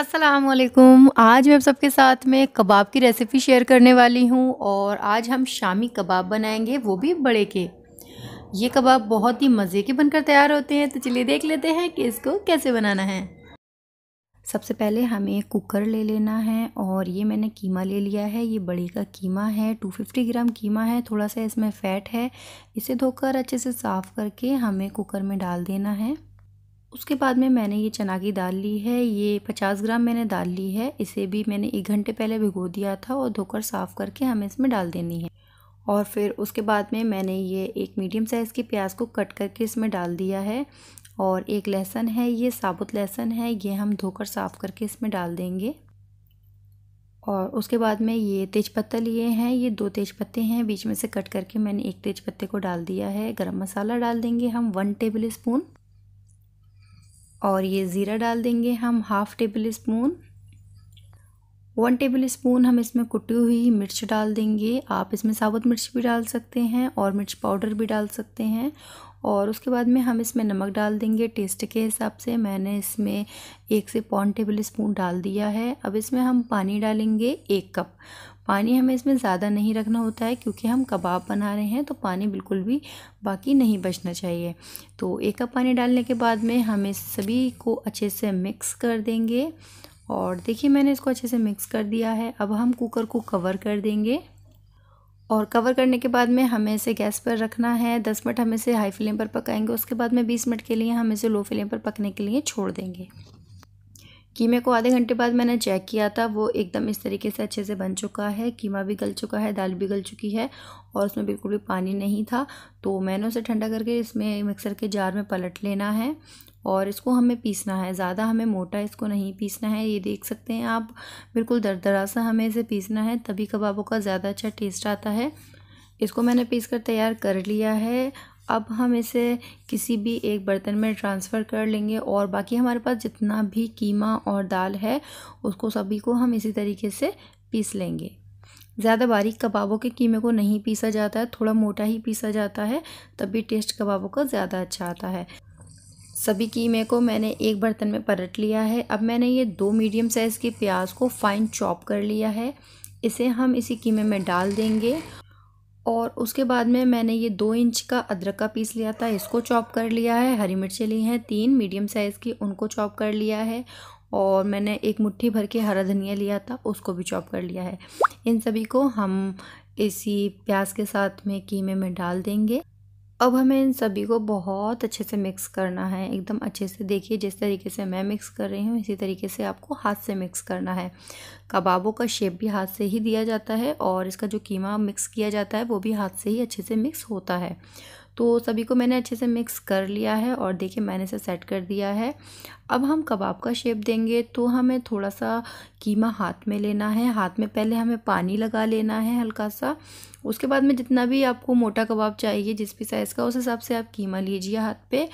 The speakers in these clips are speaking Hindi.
असलकुम आज मैं आप सबके साथ में कबाब की रेसिपी शेयर करने वाली हूँ और आज हम शामी कबाब बनाएंगे वो भी बड़े के ये कबाब बहुत ही मज़े के बनकर तैयार होते हैं तो चलिए देख लेते हैं कि इसको कैसे बनाना है सबसे पहले हमें कुकर ले लेना है और ये मैंने कीमा ले लिया है ये बड़े का कीमा है 250 ग्राम कीमा है थोड़ा सा इसमें फ़ैट है इसे धोकर अच्छे से साफ़ करके हमें कुकर में डाल देना है उसके बाद में मैंने ये चना की दाल ली है ये पचास ग्राम मैंने दाल ली है इसे भी मैंने एक घंटे पहले भिगो दिया था और धोकर साफ़ करके हमें इसमें डाल देनी है और फिर उसके बाद में मैंने ये एक मीडियम साइज़ की प्याज को कट करके इसमें डाल दिया है और एक लहसुन है ये साबुत लहसुन है ये हम धोकर साफ़ करके इसमें डाल देंगे और उसके बाद में ये तेज़पत्ता लिए हैं ये दो तेज़पत्ते हैं बीच में से कट करके मैंने एक तेज़पत्ते को डाल दिया है गरम मसाला डाल देंगे हम वन टेबल स्पून और ये ज़ीरा डाल देंगे हम half tablespoon one tablespoon हम इसमें कुटी हुई मिर्च डाल देंगे आप इसमें साबुत मिर्च भी डाल सकते हैं और मिर्च पाउडर भी डाल सकते हैं और उसके बाद में हम इसमें नमक डाल देंगे टेस्ट के हिसाब से मैंने इसमें एक से पौन टेबल स्पून डाल दिया है अब इसमें हम पानी डालेंगे एक कप पानी हमें इसमें ज़्यादा नहीं रखना होता है क्योंकि हम कबाब बना रहे हैं तो पानी बिल्कुल भी बाकी नहीं बचना चाहिए तो एक कप पानी डालने के बाद में हम इस सभी को अच्छे से मिक्स कर देंगे और देखिए मैंने इसको अच्छे से मिक्स कर दिया है अब हम कुकर को कवर कर देंगे और कवर करने के बाद में हमें इसे गैस पर रखना है दस मिनट हम इसे हाई फ्लेम पर पकाएंगे उसके बाद में बीस मिनट के लिए हम इसे लो फ्लेम पर पकने के लिए छोड़ देंगे कीमे को आधे घंटे बाद मैंने चेक किया था वो एकदम इस तरीके से अच्छे से बन चुका है कीमा भी गल चुका है दाल भी गल चुकी है और उसमें बिल्कुल भी पानी नहीं था तो मैंने उसे ठंडा करके इसमें मिक्सर के जार में पलट लेना है और इसको हमें पीसना है ज़्यादा हमें मोटा इसको नहीं पीसना है ये देख सकते हैं आप बिल्कुल दरदरा सा हमें इसे पीसना है तभी कबाबों का ज़्यादा अच्छा टेस्ट आता है इसको मैंने पीस कर तैयार कर लिया है अब हम इसे किसी भी एक बर्तन में ट्रांसफ़र कर लेंगे और बाकी हमारे पास जितना भी कीमा और दाल है उसको सभी को हम इसी तरीके से पीस लेंगे ज़्यादा बारीक कबाबों के कीमे को नहीं पीसा जाता है थोड़ा मोटा ही पीसा जाता है तभी टेस्ट कबाबों का ज़्यादा अच्छा आता है सभी कीमे को मैंने एक बर्तन में परट लिया है अब मैंने ये दो मीडियम साइज़ की प्याज को फ़ाइन चॉप कर लिया है इसे हम इसी कीमे में डाल देंगे और उसके बाद में मैंने ये दो इंच का अदरक का पीस लिया था इसको चॉप कर लिया है हरी मिर्चें ली हैं तीन मीडियम साइज़ की उनको चॉप कर लिया है और मैंने एक मुट्ठी भर के हरा धनिया लिया था उसको भी चॉप कर लिया है इन सभी को हम इसी प्याज के साथ में कीमे में डाल देंगे अब हमें इन सभी को बहुत अच्छे से मिक्स करना है एकदम अच्छे से देखिए जिस तरीके से मैं मिक्स कर रही हूँ इसी तरीके से आपको हाथ से मिक्स करना है कबाबों का शेप भी हाथ से ही दिया जाता है और इसका जो कीमा मिक्स किया जाता है वो भी हाथ से ही अच्छे से मिक्स होता है तो सभी को मैंने अच्छे से मिक्स कर लिया है और देखिए मैंने इसे सेट कर दिया है अब हम कबाब का शेप देंगे तो हमें थोड़ा सा कीमा हाथ में लेना है हाथ में पहले हमें पानी लगा लेना है हल्का सा उसके बाद में जितना भी आपको मोटा कबाब चाहिए जिस भी साइज़ का उस हिसाब से आप कीमा लीजिए हाथ पे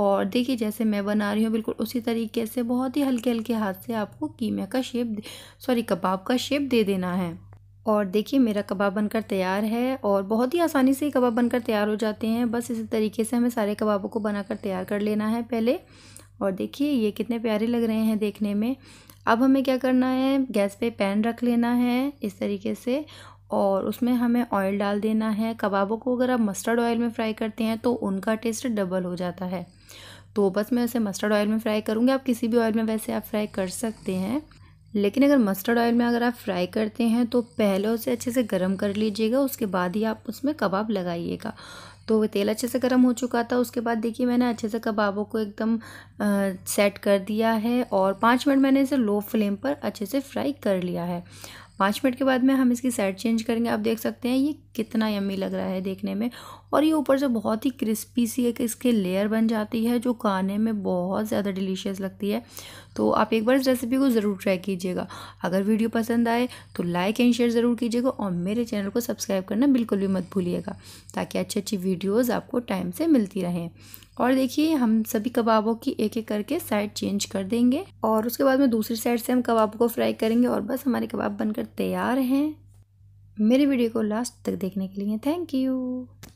और देखिए जैसे मैं बना रही हूँ बिल्कुल उसी तरीके से बहुत ही हल्के हल्के हाथ से आपको कीमे का शेप सॉरी कबाब का शेप दे देना है और देखिए मेरा कबाब बनकर तैयार है और बहुत ही आसानी से कबाब बनकर तैयार हो जाते हैं बस इसी तरीके से हमें सारे कबाबों को बनाकर तैयार कर लेना है पहले और देखिए ये कितने प्यारे लग रहे हैं देखने में अब हमें क्या करना है गैस पे पैन रख लेना है इस तरीके से और उसमें हमें ऑयल डाल देना है कबाबों को अगर आप मस्टर्ड ऑयल में फ्राई करते हैं तो उनका टेस्ट डबल हो जाता है तो बस मैं उसे मस्टर्ड ऑयल में फ्राई करूँगी आप किसी भी ऑयल में वैसे आप फ्राई कर सकते हैं लेकिन अगर मस्टर्ड ऑयल में अगर आप फ्राई करते हैं तो पहले उसे अच्छे से गर्म कर लीजिएगा उसके बाद ही आप उसमें कबाब लगाइएगा तो वह तेल अच्छे से गर्म हो चुका था उसके बाद देखिए मैंने अच्छे से कबाबों को एकदम सेट कर दिया है और पाँच मिनट मैंने इसे लो फ्लेम पर अच्छे से फ्राई कर लिया है पाँच मिनट के बाद में हम इसकी साइड चेंज करेंगे आप देख सकते हैं ये कितना यम्मी लग रहा है देखने में और ये ऊपर से बहुत ही क्रिस्पी सी एक इसके लेयर बन जाती है जो खाने में बहुत ज़्यादा डिलीशियस लगती है तो आप एक बार इस रेसिपी को ज़रूर ट्राई कीजिएगा अगर वीडियो पसंद आए तो लाइक एंड शेयर ज़रूर कीजिएगा और मेरे चैनल को सब्सक्राइब करना बिल्कुल भी मत भूलिएगा ताकि अच्छी अच्छी वीडियोज़ आपको टाइम से मिलती रहें और देखिए हम सभी कबाबों की एक एक करके साइड चेंज कर देंगे और उसके बाद में दूसरी साइड से हम कबाब को फ्राई करेंगे और बस हमारे कबाब बनकर तैयार हैं मेरे वीडियो को लास्ट तक देखने के लिए थैंक यू